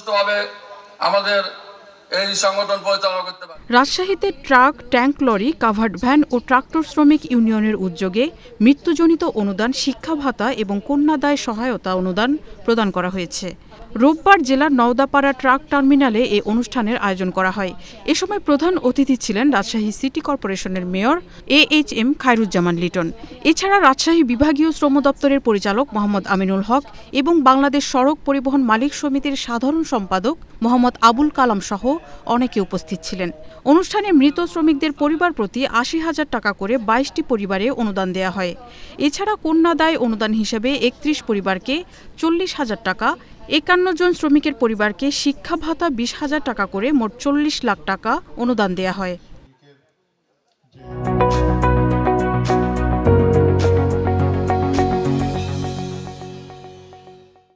সুষ্ঠুভাবে আমাদের এই সংগঠন পরিচালনা করতে পারে রাজশাহীতে truck tank lorry covered van ও ট্রাক্টর শ্রমিক ইউনিয়নের উদ্যোগে মৃত্যুজনিত অনুদান শিক্ষা ভাতা এবং কন্যাদায় সহায়তা অনুদান প্রদান করা হয়েছে রোববার জেলার নওদাপাড়া ট্রাক টার্মিনালে এ অনুষ্ঠানের আয়োজন করা হয় এ সময় প্রধান অতিথি ছিলেন রাজশাহী সিটি কর্পোরেশনের mayor A H M Khairuzzaman Liton এছাড়া রাজশাহী বিভাগীয় শ্রম দপ্তরের পরিচালক মোহাম্মদ আমিনুল হক এবং বাংলাদেশ সড়ক পরিবহন মালিক সমিতির সাধারণ সম্পাদক মোহাম্মদ আবুল কালাম সহ অনেকে উপস্থিত ছিলেন অনুষ্ঠানে মৃত শ্রমিকদের পরিবার প্রতি আশি হাজার টাকা করে বাইশটি পরিবারে অনুদান দেয়া হয় এছাড়া কন্যাদায় অনুদান হিসেবে একত্রিশ পরিবারকে চল্লিশ হাজার টাকা একান্ন জন শ্রমিকের পরিবারকে শিক্ষা ভাতা বিশ হাজার টাকা করে মোট চল্লিশ লাখ টাকা অনুদান দেয়া হয়